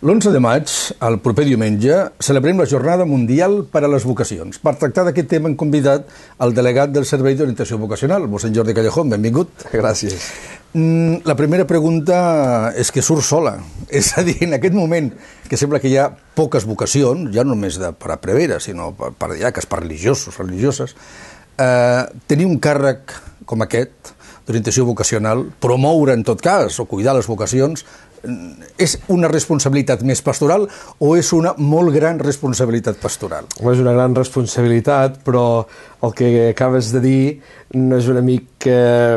L'11 de maig, el proper diumenge, celebrem la Jornada Mundial per a les Vocacions. Per tractar d'aquest tema hem convidat el delegat del Servei d'Orientació Vocacional, mossèn Jordi Callejón. Benvingut. Gràcies. Mm, la primera pregunta és que surt sola. És a dir, en aquest moment, que sembla que hi ha poques vocacions, ja no només de, per a prevera, sinó per, per diaques, per religiosos, religioses, eh, tenir un càrrec com aquest, d'orientació vocacional, promoure en tot cas o cuidar les vocacions, és una responsabilitat més pastoral o és una molt gran responsabilitat pastoral? és una gran responsabilitat, però el que acabes de dir no és una mica...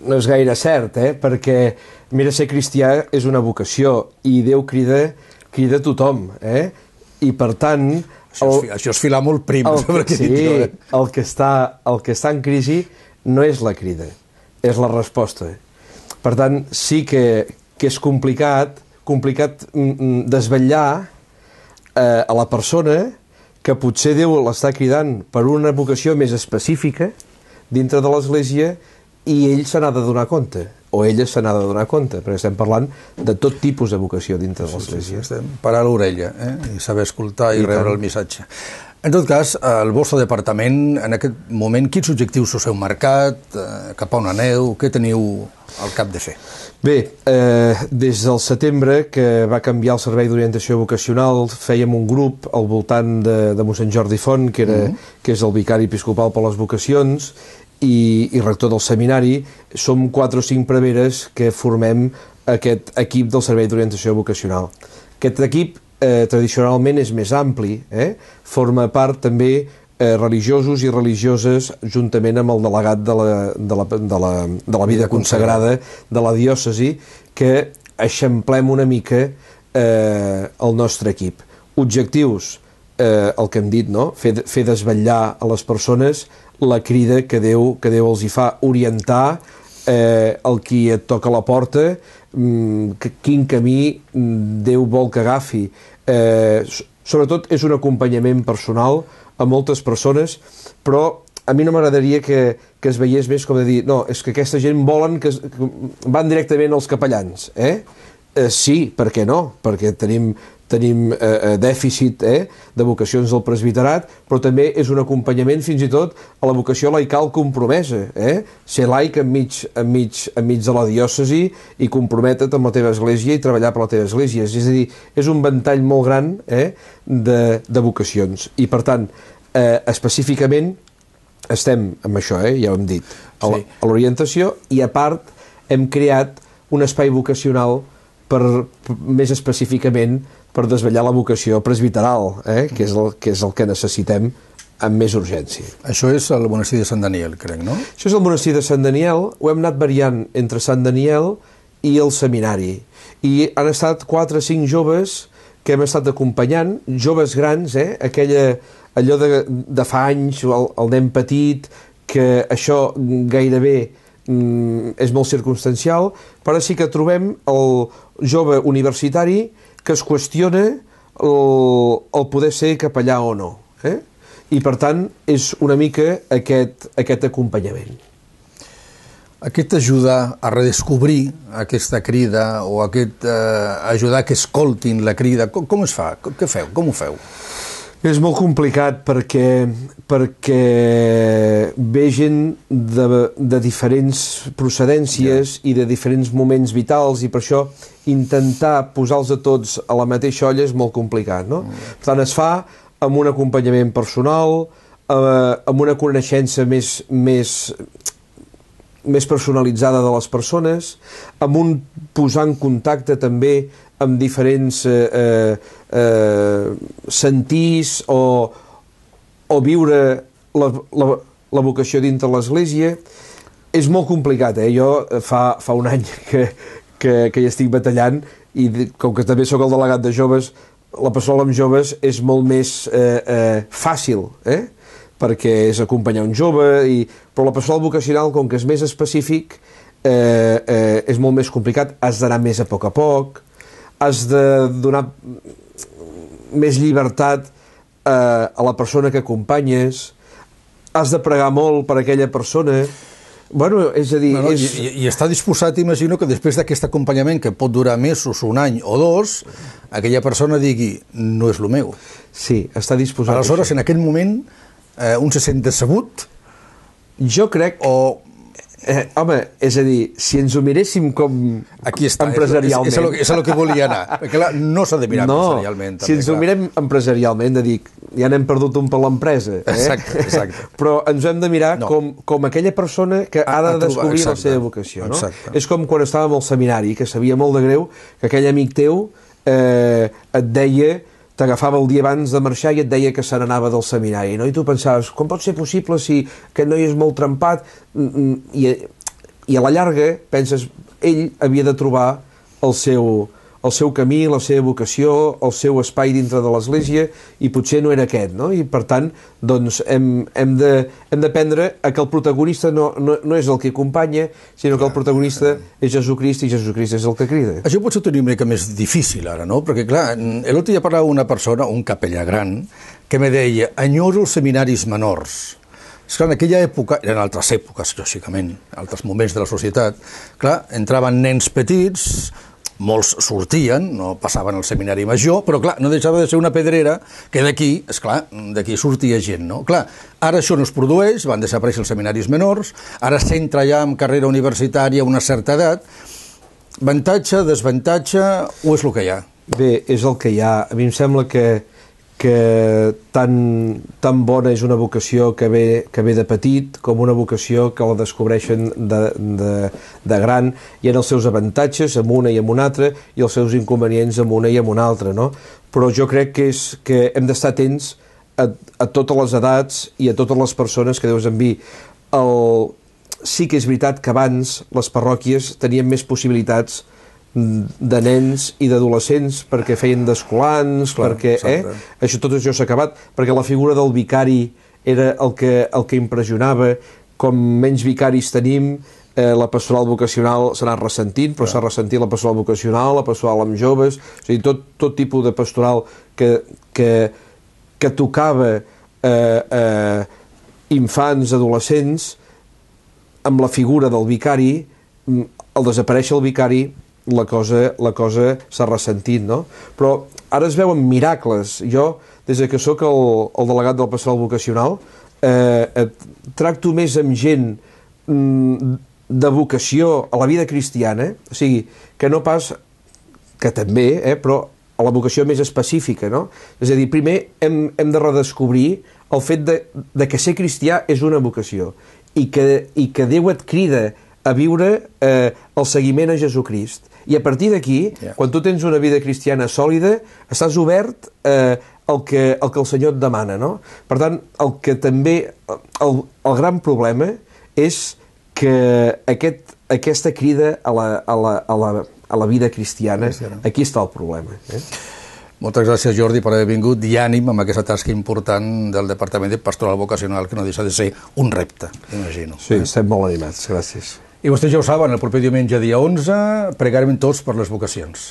no és gaire cert, eh? perquè, mira, ser cristià és una vocació i Déu crida, crida tothom, eh? i per tant... Això és, el, això és filar molt prim. El, sobre sí, dit, eh? el que, està, el que està en crisi no és la crida, és la resposta. Per tant, sí que, que és complicat, complicat mm, mm, desvetllar eh, a la persona que potser Déu l'està cridant per una vocació més específica dintre de l'Església i ell se n'ha de donar compte o ella se n'ha de donar compte, perquè estem parlant de tot tipus de vocació dintre de l'Església. Sí, sí, estem parar l'orella eh? i saber escoltar i, I rebre tant. el missatge. En tot cas, el vostre departament, en aquest moment, quins objectius us heu marcat? Eh, cap a on aneu? Què teniu al cap de fer? Bé, eh, des del setembre, que va canviar el Servei d'Orientació Vocacional, fèiem un grup al voltant de, de mossèn Jordi Font, que, era, mm -hmm. que és el vicari episcopal per les vocacions, i, i rector del seminari, som quatre o cinc preveres que formem aquest equip del Servei d'Orientació Vocacional. Aquest equip eh, tradicionalment és més ampli, eh? forma part també eh, religiosos i religioses juntament amb el delegat de la, de la, de la, de la vida consagrada de la diòcesi que eixamplem una mica eh, el nostre equip. Objectius, eh, el que hem dit, no? fer, fer desvetllar a les persones la crida que Déu, que Déu els hi fa, orientar, eh, el qui et toca la porta, mm, que, quin camí mm, Déu vol que agafi. Eh, sobretot és un acompanyament personal a moltes persones, però a mi no m'agradaria que, que es veiés més com de dir no, és que aquesta gent volen que, es, que van directament als capellans, eh? eh? Sí, per què no? Perquè tenim tenim eh, eh, dèficit eh, de vocacions del presbiterat, però també és un acompanyament fins i tot a la vocació laical compromesa, eh? ser laic enmig, enmig, enmig de la diòcesi i comprometre't amb la teva església i treballar per la teva església. És a dir, és un ventall molt gran eh, de, de vocacions. I per tant, eh, específicament estem amb això, eh? ja ho hem dit, a l'orientació i a part hem creat un espai vocacional per, més específicament per desvetllar la vocació presbiteral, eh? que, és el, que és el que necessitem amb més urgència. Això és el monestir de Sant Daniel, crec, no? Això és el monestir de Sant Daniel, ho hem anat variant entre Sant Daniel i el seminari. I han estat quatre o cinc joves que hem estat acompanyant, joves grans, eh? Aquella, allò de, de fa anys, el, el nen petit, que això gairebé Mm, és molt circumstancial, però sí que trobem el jove universitari que es qüestiona el, el poder ser capellà o no. Eh? I, per tant, és una mica aquest, aquest acompanyament. Aquest ajudar a redescobrir aquesta crida o aquest eh, ajudar que escoltin la crida, com, com es fa? Què feu? Com ho feu? És molt complicat perquè, perquè ve gent de, de diferents procedències yeah. i de diferents moments vitals i per això intentar posar-los a tots a la mateixa olla és molt complicat. No? Mm. Per tant, es fa amb un acompanyament personal, eh, amb una coneixença més, més, més personalitzada de les persones, amb un posar en contacte també amb diferents eh, eh, eh, sentís o, o viure la, la, la vocació dintre l'Església. És molt complicat, eh? Jo eh, fa, fa un any que, que, que hi estic batallant i com que també sóc el delegat de joves, la passola amb joves és molt més eh, eh, fàcil, eh? perquè és acompanyar un jove, i... però la passola vocacional, com que és més específic, eh, eh, és molt més complicat, has d'anar més a poc a poc, has de donar més llibertat eh, a la persona que acompanyes, has de pregar molt per aquella persona, Bueno, és a dir... No, no, és... I, I està disposat, imagino, que després d'aquest acompanyament, que pot durar mesos, un any o dos, aquella persona digui, no és el meu. Sí, està disposat. Aleshores, en aquell moment, eh, un se sent decebut... Jo crec... O Eh, home, és a dir, si ens ho miréssim com Aquí està, empresarialment... És, és, és, és el que volia anar. Perquè clar, no s'ha de mirar no, empresarialment. També, si ens clar. ho mirem empresarialment, de dir, ja n'hem perdut un per l'empresa. Eh? Exacte, exacte. Però ens hem de mirar no. com, com aquella persona que ha, ha de descobrir exacte, la seva vocació. No? És com quan estàvem al seminari, que sabia molt de greu que aquell amic teu eh, et deia t'agafava el dia abans de marxar i et deia que se n'anava del seminari, no? I tu pensaves, com pot ser possible si que no és molt trempat? Mm, mm, I, I a la llarga penses, ell havia de trobar el seu, el seu camí, la seva vocació, el seu espai dintre de l'Església i potser no era aquest, no? I per tant, doncs hem, hem d'aprendre a que el protagonista no, no, no és el que acompanya, sinó que el protagonista és Jesucrist i Jesucrist és el que crida. Això pot ser una mica més difícil ara, no? Perquè clar, l'altre dia parlava una persona, un capellà gran, que me deia, enyoro els seminaris menors, és clar, en aquella època, eren altres èpoques, lògicament, altres moments de la societat, clar, entraven nens petits, molts sortien, no passaven al seminari major, però clar, no deixava de ser una pedrera que d'aquí, és clar, d'aquí sortia gent, no? Clar, ara això no es produeix, van desaparèixer els seminaris menors, ara s'entra ja en carrera universitària a una certa edat, avantatge, desavantatge, o és el que hi ha? Bé, és el que hi ha. A mi em sembla que que tan, tan bona és una vocació que ve, que ve de petit com una vocació que la descobreixen de, de, de gran i en els seus avantatges amb una i amb una altra i els seus inconvenients amb una i amb una altra, no? Però jo crec que, és, que hem d'estar atents a, a totes les edats i a totes les persones que deus enviar. El, sí que és veritat que abans les parròquies tenien més possibilitats de de nens i d'adolescents perquè feien descolants, Clar, perquè... Eh? Això, tot això s'ha acabat, perquè la figura del vicari era el que, el que impressionava, com menys vicaris tenim, eh, la pastoral vocacional s'ha anat ressentint, però s'ha ressentit la pastoral vocacional, la pastoral amb joves, o sigui, tot, tot tipus de pastoral que, que, que tocava eh, eh, infants, adolescents, amb la figura del vicari, al mm, desaparèixer el vicari la cosa, la cosa s'ha ressentit, no? Però ara es veuen miracles. Jo, des de que sóc el, el delegat del pastoral vocacional, eh, eh, tracto més amb gent mm, de vocació a la vida cristiana, o sigui, que no pas, que també, eh, però a la vocació més específica, no? És a dir, primer hem, hem de redescobrir el fet de, de que ser cristià és una vocació i que, i que Déu et crida a viure eh, el seguiment a Jesucrist. I a partir d'aquí, yeah. quan tu tens una vida cristiana sòlida, estàs obert eh, al, que, al que el Senyor et demana, no? Per tant, el que també... El, el gran problema és que aquest, aquesta crida a la, a la, a la, a la vida cristiana, cristiana, aquí està el problema. Eh? Moltes gràcies, Jordi, per haver vingut i ànim amb aquesta tasca important del Departament de Pastoral Vocacional, que no deixa de ser un repte, imagino. Sí, eh? estem molt animats. Gràcies. I vostès ja ho saben, el proper diumenge dia 11 pregarem tots per les vocacions.